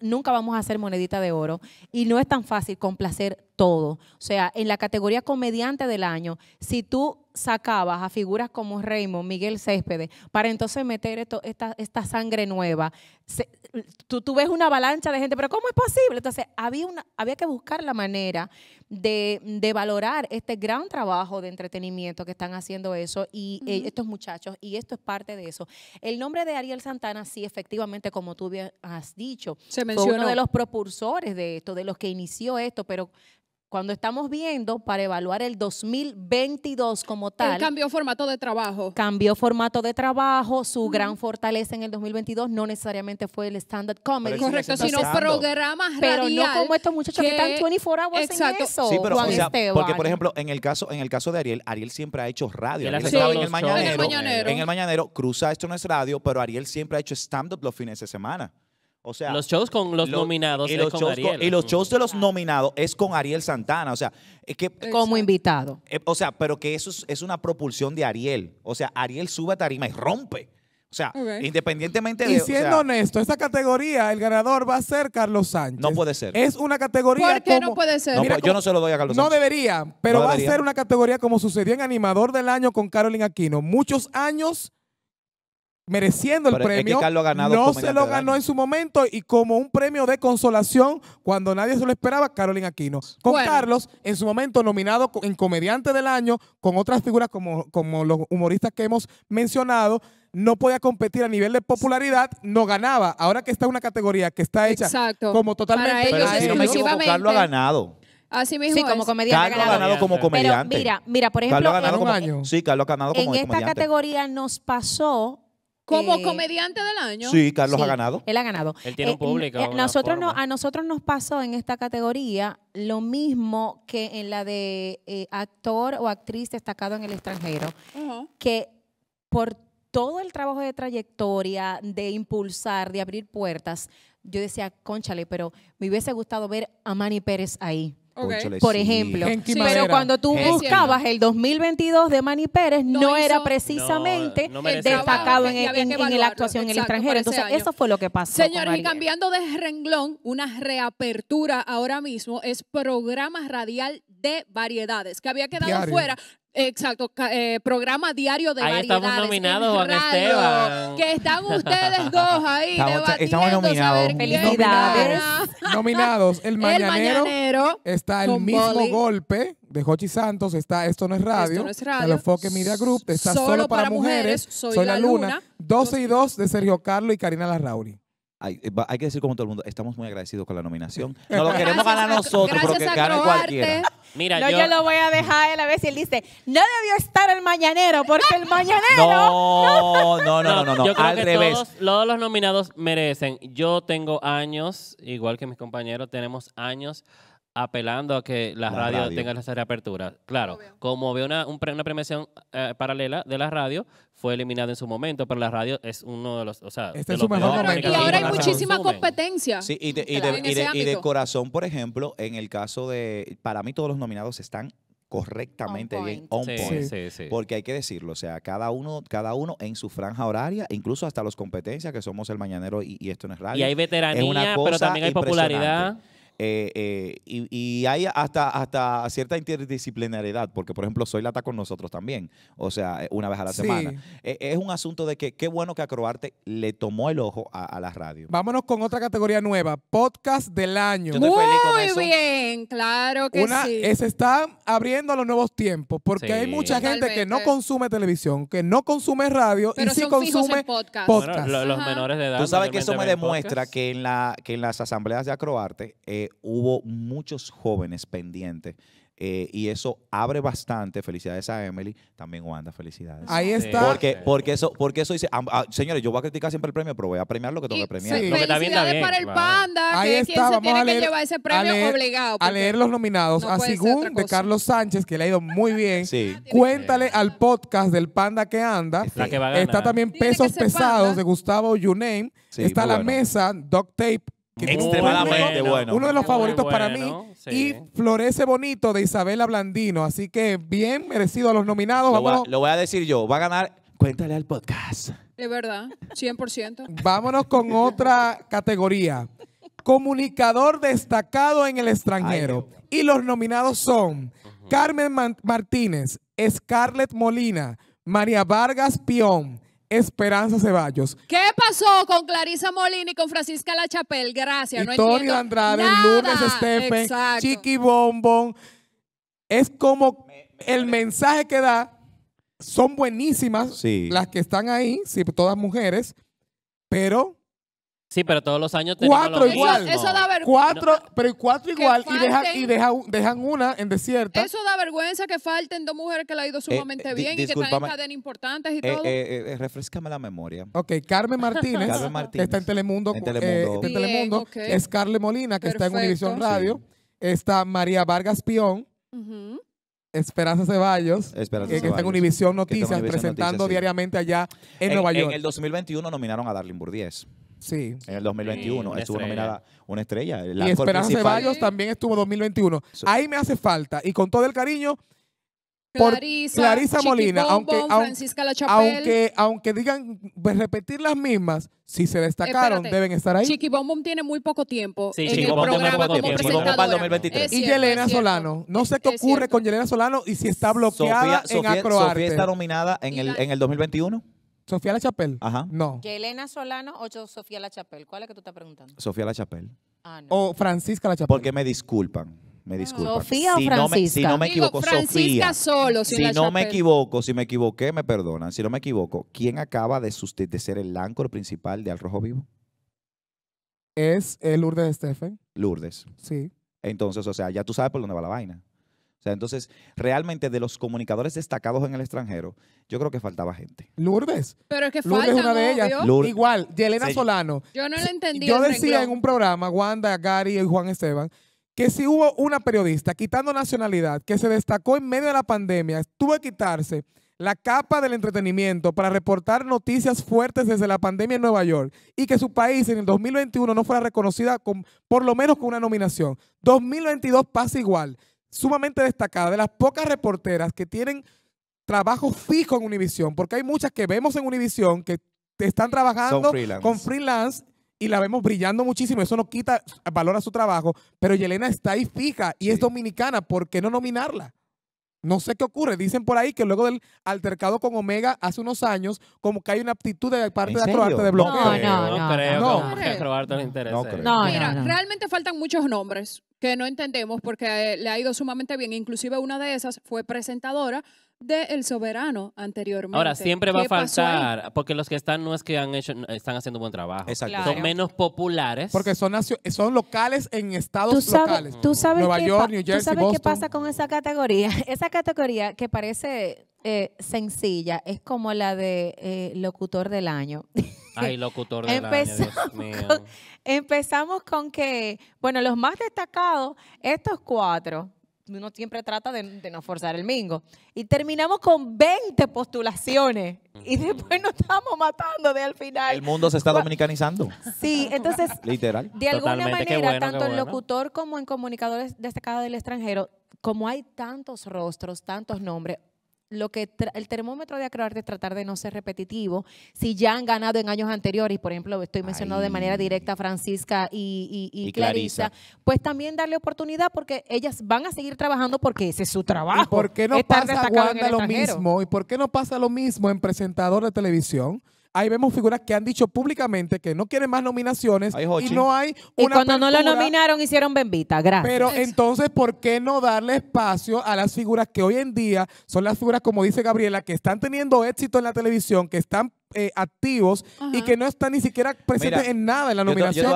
nunca vamos a ser monedita de oro y no es tan fácil complacer todo. O sea, en la categoría comediante del año, si tú sacabas a figuras como Raymond, Miguel Céspedes, para entonces meter esta, esta, sangre nueva. tú, tú, ves una avalancha de gente, pero ¿cómo es posible? Entonces, había, una, había que buscar la manera de, valorar este gran trabajo de entretenimiento que están haciendo eso y eh, estos muchachos, y esto es parte de eso. El nombre de Ariel Santana, sí, efectivamente, como tú has dicho, Se fue uno de los propulsores de esto, de los que inició esto, pero cuando estamos viendo para evaluar el 2022 como tal. El cambió formato de trabajo. Cambió formato de trabajo, su gran fortaleza en el 2022 no necesariamente fue el standard comedy. Correcto, sino programas Pero no como estos muchachos que, están 24 horas en eso, sí, Porque, por ejemplo, en el caso en el caso de Ariel, Ariel siempre ha hecho radio. en el, mañanero, en el Mañanero. En el Mañanero, cruza esto no es radio, pero Ariel siempre ha hecho stand-up los fines de semana los shows con los, nominados y los, shows y los shows de los ah. nominados es con Ariel Santana. O sea, que. Como invitado. Eh, o sea, pero que eso es, una propulsión de Ariel. O sea, Ariel sube a tarima y rompe. O sea, independientemente de. Y siendo honesto, esa categoría, el ganador va a ser Carlos Sánchez. No puede ser. Es una categoría. ¿Por qué no puede ser? Pues, yo no se lo doy a Carlos Sánchez. No debería, pero va a ser una categoría como sucedió en Animador del Año con Carolina Aquino. Muchos años mereciendo el premio. no se lo ganó en su momento y como un premio de consolación cuando nadie se lo esperaba, Carolina Aquino. Con Carlos, en su momento nominado en Comediante del Año, con otras figuras como, como los humoristas que hemos mencionado, no podía competir a nivel de popularidad, no ganaba. Ahora que está una categoría que está hecha como totalmente... Pero Carlos ha ganado. Así mismo. como comediante. Carlos ha ganado como comediante. mira, mira, por ejemplo. en, año. Sí, Carlos ha ganado como en esta categoría nos pasó como comediante del año. Sí, Carlos ha ganado. Él ha ganado. Él tiene eh, un público. Eh, nosotros no, a nosotros nos pasó en esta categoría lo mismo que en la de eh, actor o actriz destacado en el extranjero, que por todo el trabajo de trayectoria, de impulsar, de abrir puertas, yo decía, cónchale pero me hubiese gustado ver a Manny Pérez ahí. Por ejemplo. Pero cuando tú buscabas el 2022 de Manny Pérez, no, era precisamente destacado en, la actuación en el extranjero. Entonces, eso fue lo que pasó. Señores, y cambiando de renglón, una reapertura ahora mismo es programa radial de variedades, que había quedado fuera Exacto, eh, programa diario de ahí Estamos nominados, Juan Esteban. Que están ustedes dos ahí. Estamos, estamos nominados. Felicidades. Nominados, El *laughs* mañanero, el mañanero está el mismo golpe de Jochi Santos está Esto no es radio, Esto no es radio. Enfoque Media Group, está Solo, para, mujeres, Soy, la, luna, luna, 12 y 2 de Sergio Carlos y Karina Larrauri. Eh, hay, que decir como todo el mundo, estamos muy agradecidos con la nominación. *laughs* No lo queremos ganar nosotros, porque que gane cualquiera. Mira, yo... lo voy a dejar a él a ver si él dice, no debió estar el mañanero, porque el mañanero... No, *laughs* no, no, no, no. Al revés. todos, los nominados merecen. Yo tengo años, igual que mis compañeros, tenemos años apelando a que la, radio, radio, tenga esa reapertura. Claro, como veo una, una premiación eh, paralela de la radio, fue eliminada en su momento, pero la radio es uno de los... O sea, mejor Y ahora hay muchísima competencia. Sí, y de, corazón, por ejemplo, en el caso de... Para mí todos los nominados están correctamente bien on point. Porque hay que decirlo, o sea, cada uno, cada uno en su franja horaria, incluso hasta los competencias que somos el mañanero y, y esto no es radio. Y hay veteranía, pero también hay popularidad. Eh, eh, y, y, hay hasta, hasta cierta interdisciplinariedad, porque por ejemplo Soy Lata con nosotros también, o sea, eh, una vez a la semana. es un asunto de que qué bueno que Acroarte le tomó el ojo a, la radio. Vámonos con otra categoría nueva, podcast del año. Muy bien, claro que sí. Se están abriendo los nuevos tiempos, porque hay mucha gente que no consume televisión, que no consume radio y sí consume podcast. los, menores de edad. Tú sabes que eso me demuestra que en, la, que en las asambleas de Acroarte hubo muchos jóvenes pendientes eh, y eso abre bastante. Felicidades a Emily, también Wanda, felicidades. Ahí está. Porque, porque, eso, porque eso dice, ah, señores, yo voy a criticar siempre el premio, pero voy a premiar lo que tengo que premiar. Sí. Lo para el panda, Ahí está, se tiene leer, que llevar ese premio a leer, obligado. A leer los nominados. a Sigún de Carlos Sánchez, que le ha ido muy bien. Cuéntale al podcast del panda que anda. Está, también Pesos Pesados de Gustavo Sí, está la mesa, Duct Tape este extremadamente bueno. Uno de los favoritos para mí. Y Florece Bonito de Isabela Blandino. Así que bien merecido a los nominados. Lo, voy a decir yo. Va a ganar Cuéntale al podcast. de verdad, 100%. *laughs* Vámonos con otra categoría. Comunicador destacado en el extranjero. y los nominados son Carmen Martínez, Scarlett Molina, María Vargas Pion, Esperanza Ceballos. ¿Qué pasó con Clarisa Molina y con Francisca La Chapel? Gracias. Y Tony Andrade, Lourdes Stephen, Chiqui Bombón. Es como el mensaje que da. Son buenísimas las que están ahí, todas mujeres, pero Sí, pero todos los años tenemos Cuatro igual. Eso, da vergüenza. Cuatro, pero cuatro igual y, dejan, y dejan una en desierta. Eso da vergüenza que falten dos mujeres que le ha ido eh, sumamente bien y que están en cadenas importantes y eh, todo. Eh, refrescame la memoria. Ok, Carmen Martínez, *laughs* Carmen está en Telemundo. En Telemundo. Es Carle Molina, que está en Univisión Radio. Está María Vargas Pion. Esperanza Ceballos, que, está en Univisión Noticias, presentando diariamente allá en, Nueva York. En el 2021 nominaron a Darlene Burdies. Sí. En el 2021. estuvo nominada una estrella. y Esperanza Ceballos también estuvo en 2021. Ahí me hace falta. Y con todo el cariño. Por Clarisa, Molina, aunque, aunque, digan pues, repetir las mismas, si se destacaron, deben estar ahí. Chiqui tiene muy poco tiempo sí, en el programa tiempo. 2023. y Yelena Solano. No sé qué ocurre con Yelena Solano y si está bloqueada en está nominada en el, en el 2021. Sofía La Chapel. Ajá. No. Yelena Solano o Sofía La Chapel. ¿Cuál es que tú estás preguntando? Sofía La Chapel. Ah, no. O Francisca La Chapel. Porque me disculpan. Me ah. disculpan. ¿Sofía o Francisca? si no me equivoco, Digo, Francisca solo. Si no me equivoco, si me equivoqué, me perdonan. Si no me equivoco, ¿quién acaba de, de ser el áncor principal de Al Rojo Vivo? Es eh, Lourdes Stephen. Lourdes. Sí. Entonces, o sea, ya tú sabes por dónde va la vaina. O sea, entonces, realmente de los comunicadores destacados en el extranjero, yo creo que faltaba gente. Lourdes. Pero es que Lourdes una de ellas. Igual, Yelena Solano. Yo no lo entendí. Yo decía en un programa, Wanda, Gary y Juan Esteban, que si hubo una periodista, quitando nacionalidad, que se destacó en medio de la pandemia, tuvo que quitarse la capa del entretenimiento para reportar noticias fuertes desde la pandemia en Nueva York y que su país en el 2021 no fuera reconocida con, por lo menos con una nominación. 2022 pasa igual sumamente destacada, de las pocas reporteras que tienen trabajo fijo en Univision, porque hay muchas que vemos en Univision que están trabajando con freelance y la vemos brillando muchísimo. Eso no quita valor a su trabajo, pero Yelena está ahí fija y es dominicana. ¿Por qué no nominarla? No sé qué ocurre. Dicen por ahí que luego del altercado con Omega hace unos años, como que hay una aptitud de parte de Acroarte de bloqueo. No, no, no. creo, no, eh. Mira, realmente faltan muchos nombres que no entendemos porque le ha ido sumamente bien. Inclusive una de esas fue presentadora de El Soberano anteriormente. Ahora, siempre va a faltar, porque los que están no es que han hecho, están haciendo un buen trabajo. Exacto. Son menos populares. Porque son, son locales en estados ¿Tú sabes, locales. ¿tú Nueva York, Jersey, ¿Tú sabes qué pasa con esa categoría? *laughs* Esa categoría que parece eh, sencilla, es como la de eh, locutor del año. *laughs* Ay, locutor del año, empezamos con que, bueno, los más destacados, estos cuatro, uno siempre trata de, no forzar el mingo, y terminamos con 20 postulaciones y después nos estamos matando de al final. El mundo se está dominicanizando. Sí, entonces, *laughs* literal. De alguna manera, tanto en locutor como en comunicadores destacados del extranjero, como hay tantos rostros, tantos nombres, lo que el termómetro de acroarte es tratar de no ser repetitivo. Si ya han ganado en años anteriores, por ejemplo, estoy mencionando de manera directa a Francisca y, y, Clarisa, pues también darle oportunidad porque ellas van a seguir trabajando porque ese es su trabajo. ¿Y por qué no pasa lo mismo? ¿Y por qué no pasa lo mismo en presentador de televisión? Ahí vemos figuras que han dicho públicamente que no quieren más nominaciones y no hay una. Y cuando no lo nominaron, hicieron bembita. Gracias. Pero entonces, ¿por qué no darle espacio a las figuras que hoy en día son las figuras, como dice Gabriela, que están teniendo éxito en la televisión, que están eh, activos y que no están ni siquiera presentes en nada en la nominación.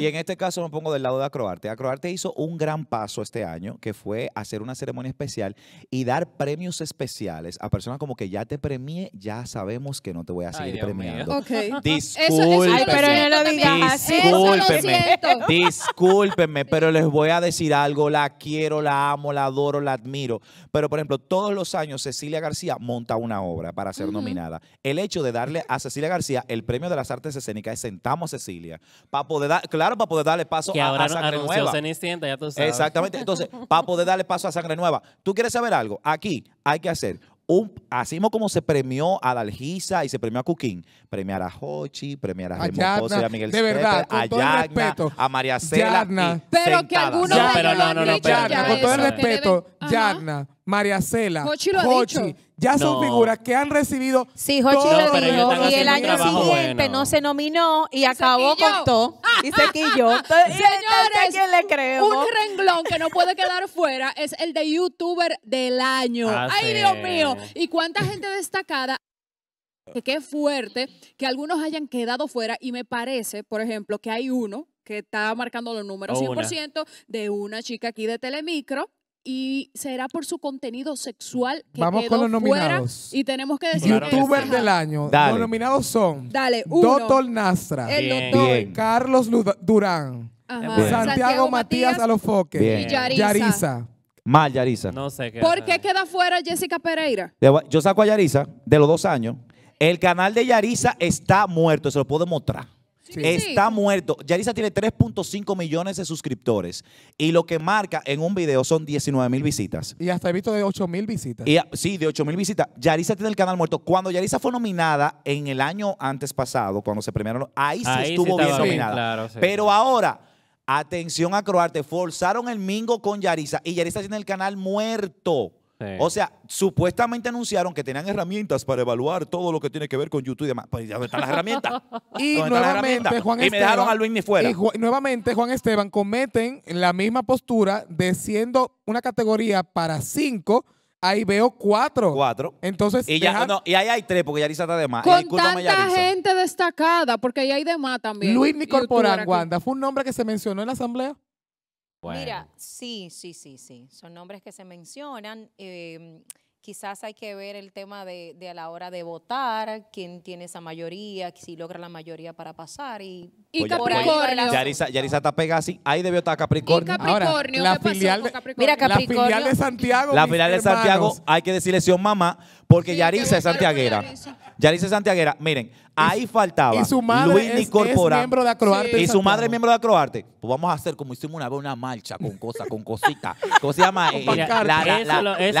y en este caso me pongo del lado de Acroarte. Acroarte hizo un gran paso este año, que fue hacer una ceremonia especial y dar premios especiales a personas como que ya te premié, ya sabemos que no te voy a seguir premiando. Disculpenme. Discúlpeme, pero les voy a decir algo, la quiero, la amo, la adoro, la admiro. Pero, por ejemplo, todos los años Cecilia García monta una obra para ser nominada. El hecho de darle a Cecilia García el premio de las artes escénicas es sentamos Cecilia para poder dar, claro, para poder darle paso a, Sangre Nueva. ya tú sabes. Exactamente. Entonces, para poder darle paso a Sangre Nueva. ¿Tú quieres saber algo? Aquí hay que hacer un, así como se premió a Dalgisa y se premió a Cuquín, premiar a Hochi, premiar a a Miguel de a Yagna, a María Cela. Pero que algunos Con todo el respeto, Yarna María Cela, Hochi, ya son figuras que han recibido Sí, Hochi lo Y el año siguiente no se nominó y acabó con todo. Y se quilló. *laughs* Entonces, le un renglón que no puede quedar fuera es el de youtuber del año. Ah, Ay, Dios mío. Y cuánta gente destacada. Que qué fuerte que algunos hayan quedado fuera. Y me parece, por ejemplo, que hay uno que está marcando los números 100% de una chica aquí de Telemicro, y será por su contenido sexual que Vamos con los nominados. y tenemos que decir youtuber del año. Los nominados son Dale, Doctor Nastra, Carlos Durán, Santiago, Matías Alofoque, y Yarisa. Mal, Yarisa. No sé ¿Por qué queda fuera Jessica Pereira? Yo saco a Yarisa de los dos años. El canal de Yarisa está muerto, se lo puedo mostrar. Está muerto. Yarisa tiene 3.5 millones de suscriptores y lo que marca en un video son 19 mil visitas. Y hasta he visto de 8 mil visitas. Y, ah, sí, de 8 mil visitas. Yarisa tiene el canal muerto. Cuando Yarisa fue nominada en el año antes pasado, cuando se premiaron, ahí, estuvo bien nominada. Pero ahora... Atención a Croarte, forzaron el mingo con Yarisa y Yarisa tiene el canal muerto. O sea, supuestamente anunciaron que tenían herramientas para evaluar todo lo que tiene que ver con YouTube y demás. Pues, ¿dónde están las herramientas? *laughs* y nuevamente, Juan Esteban, me dejaron a ni fuera. Y nuevamente, Juan Esteban cometen la misma postura de siendo una categoría para cinco. Ahí veo cuatro. Cuatro. Entonces. Y, y ahí hay tres, porque Yarisa está de más. Con tanta gente destacada, porque ahí hay de más también. Luis Nicorporán, Wanda, ¿fue un nombre que se mencionó en la asamblea? Mira, sí, sí, sí, sí. Son nombres que se mencionan. Em, quizás hay que ver el tema de, a la hora de votar, quién tiene esa mayoría, si logra la mayoría para pasar. Y, pues y Capricornio. Yarisa, está pegada así. Ahí debió estar Capricornio. Capricornio? la, filial Capricornio? Mira, la filial de Santiago. La filial de Santiago, hay que decirle sí mamá, porque Yarisa es santiaguera. Ya dice Santiaguera, miren, ahí faltaba y su madre Luis es, miembro de Acroarte. Y su madre es miembro de Acroarte. Pues vamos a hacer como hicimos una vez una marcha con cosas, con cositas. ¿Cómo se llama? Eh, la, eso es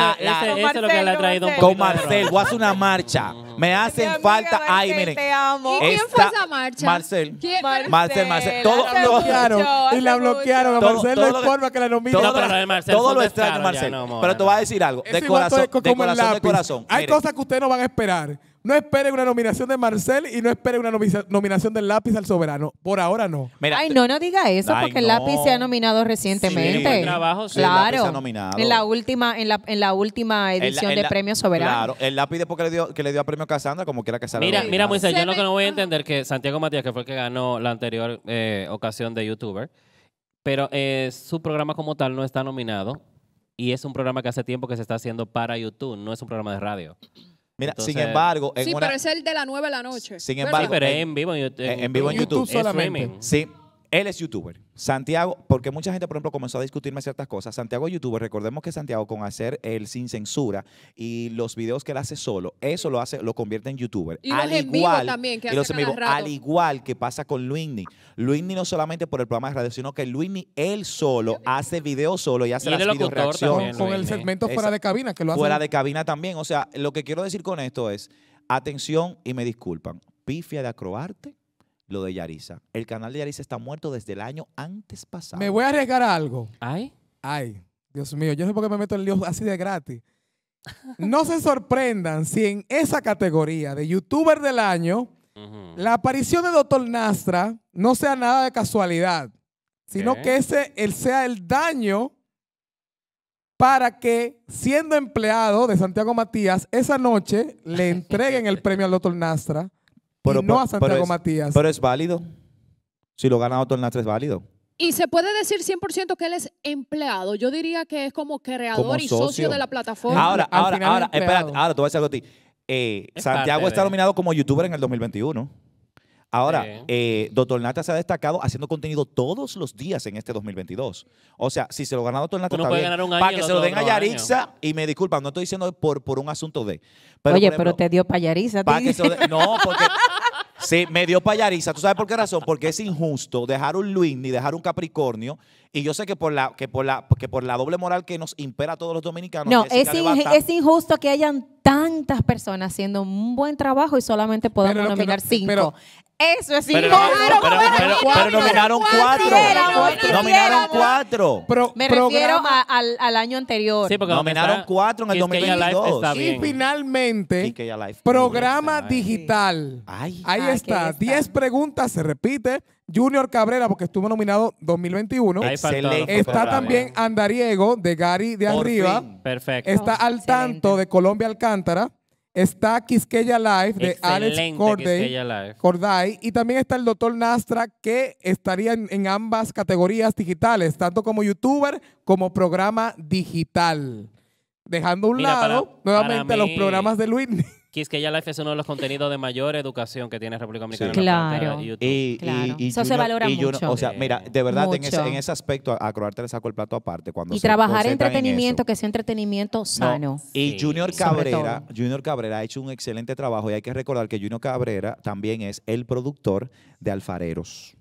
lo que le ha traído un Con Marcel, voy a hacer una marcha. Me hacen falta. ay, miren. Te amo. ¿Y quién fue esa marcha? Marcel. ¿Quién? Marcel, Marcel. Marcel. lo bloquearon. y la bloquearon. Marcel no forma que la nominaron. Todo, lo extraño, Marcel. pero te voy a decir algo. De corazón, de corazón, de corazón. Hay cosas que ustedes no van a esperar. No espere una nominación de Marcel y no espere una nominación del lápiz al soberano. Por ahora no. Ay, no, no diga eso, porque el lápiz se ha nominado recientemente. Sí, trabajo, Claro. ha nominado. En la última, en la, última edición de Premio Soberano. Claro, el lápiz después que le dio, que le dio a Premio Casandra, como quiera que sea. Mira, mira, Moisés, yo lo que no voy a entender que Santiago Matías, que fue el que ganó la anterior eh, ocasión de youtuber, pero eh, su programa como tal no está nominado. Y es un programa que hace tiempo que se está haciendo para YouTube, no es un programa de radio. Mira, sin embargo. En sí, pero es el de la 9 de la noche. Sin embargo. Sí, pero es en vivo en YouTube. En, vivo en YouTube. YouTube solamente. Sí, él es youtuber. Santiago, porque mucha gente, por ejemplo, comenzó a discutirme ciertas cosas. Santiago es youtuber. Recordemos que Santiago, con hacer el sin censura y los videos que él hace solo, eso lo hace, lo convierte en youtuber. Y al igual, también, que al igual que pasa con Luigny. Luigny no solamente por el programa de radio, sino que Luigny él solo hace videos solo y hace las video reacciones. Con, con el segmento fuera de cabina, que lo hace. Fuera de cabina también. O sea, lo que quiero decir con esto es, atención y me disculpan, pifia de acroarte lo de Yarisa. El canal de Yarisa está muerto desde el año antes pasado. Me voy a arriesgar algo. ¿Ay? Ay, Dios mío, yo sé por qué me meto en lío así de gratis. No se sorprendan si en esa categoría de youtuber del año, la aparición de Doctor Nastra no sea nada de casualidad, sino que ese él sea el daño para que, siendo empleado de Santiago Matías, esa noche le entreguen el *laughs* premio al Doctor Nastra y no a Santiago Matías. Pero es válido. Si lo gana Otto Hernández es válido. Y se puede decir 100% que él es empleado. Yo diría que es como creador y socio. de la plataforma. Ahora, ahora, ahora, espérate, ahora te voy a decir algo a ti. Eh, Santiago está nominado como youtuber en el 2021. Ahora, eh, Doctor Nata se ha destacado haciendo contenido todos los días en este 2022. O sea, si se lo gana Doctor Nata, para que se lo den a Yarixa, y me disculpan, no estoy diciendo por, por un asunto de... Pero, Oye, pero te dio para Yarixa. no, porque... Sí, me dio payariza. ¿Tú sabes por qué razón? Porque es injusto dejar un Luis ni dejar un Capricornio. Y yo sé que por la, que por la, que por la doble moral que nos impera a todos los dominicanos. No, es, injusto que hayan tantas personas haciendo un buen trabajo y solamente podamos nominar cinco. Eso es pero, Pero, nominaron cuatro. Nominaron cuatro. Me refiero al, al, año anterior. Sí, porque nominaron cuatro en el 2022. Y finalmente, programa digital. Ahí está. Diez preguntas, se repite. Junior Cabrera, porque estuvo nominado 2021. Está también Andariego, de Gary de Arriba. Perfecto. Está al tanto de Colombia Alcántara. Está Quisqueya Live de Alex Corday, Y también está el doctor Nastra, que estaría en, ambas categorías digitales, tanto como youtuber como programa digital. Dejando a un lado nuevamente los programas de Luis. *laughs* Quisqueya Life es uno de los contenidos de mayor educación que tiene República Dominicana. claro. Eso se valora mucho. o sea, mira, de verdad, en ese, en ese, aspecto, a Croarte le sacó el plato aparte. Cuando y trabajar entretenimiento, que sea entretenimiento sano. Y Junior Cabrera, Junior Cabrera ha hecho un excelente trabajo y hay que recordar que Junior Cabrera también es el productor de Alfareros.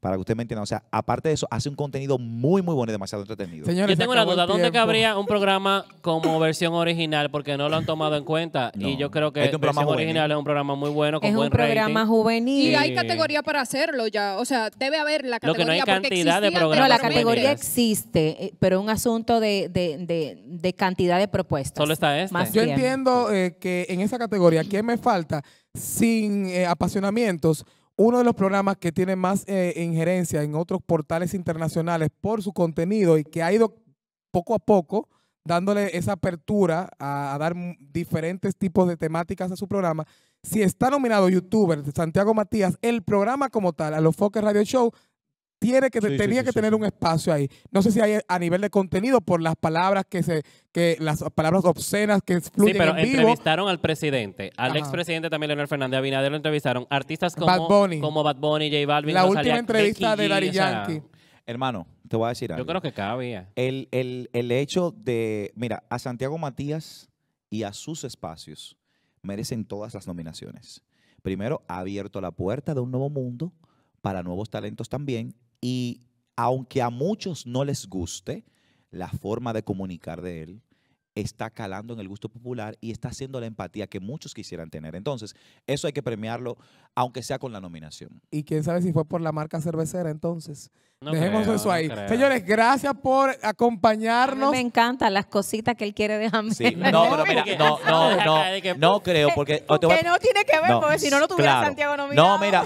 Para que usted me entienda. O sea, aparte de eso, hace un contenido muy, muy bueno y demasiado entretenido. Yo tengo una duda. ¿Dónde cabría un programa como versión original? Porque no lo han tomado en cuenta. Y yo creo que este es un programa juvenil. original es un programa muy bueno, con es un programa juvenil. Y hay categoría para hacerlo ya. O sea, debe haber la Lo que no hay cantidad de No, la categoría existe, eh, pero es un asunto de, cantidad de propuestas. Solo está este. Yo entiendo eh, que en esa categoría, ¿qué me falta? Sin eh, apasionamientos, uno de los programas que tiene más injerencia eh, en otros portales internacionales por su contenido y que ha ido poco a poco dándole esa apertura a, dar diferentes tipos de temáticas a su programa. Si está nominado youtuber Santiago Matías, el programa como tal, a los Focus Radio Show, tiene que, tenía que tener un espacio ahí. No sé si hay a nivel de contenido por las palabras que se, que las palabras obscenas que fluyen Sí, pero entrevistaron al presidente, al expresidente también Leonel Fernández Abinader lo entrevistaron, artistas como Bad Bunny, J Balvin, la última entrevista de Larry Yankee. Hermano, te voy a decir algo. Yo creo que cabía. El, el, el hecho de, mira, a Santiago Matías y a sus espacios merecen todas las nominaciones. Primero, ha abierto la puerta de un nuevo mundo para nuevos talentos también y aunque a muchos no les guste la forma de comunicar de él, está calando en el gusto popular y está haciendo la empatía que muchos quisieran tener. Entonces, eso hay que premiarlo, aunque sea con la nominación. Y quién sabe si fue por la marca cervecera, entonces. Dejemos eso ahí. Señores, gracias por acompañarnos. me encantan las cositas que él quiere dejarme. Sí, no, pero mira, *laughs* no, no, no, no creo, porque... *laughs* Que, no tiene que ver, porque si no no tuviera Santiago nominado. No, mira,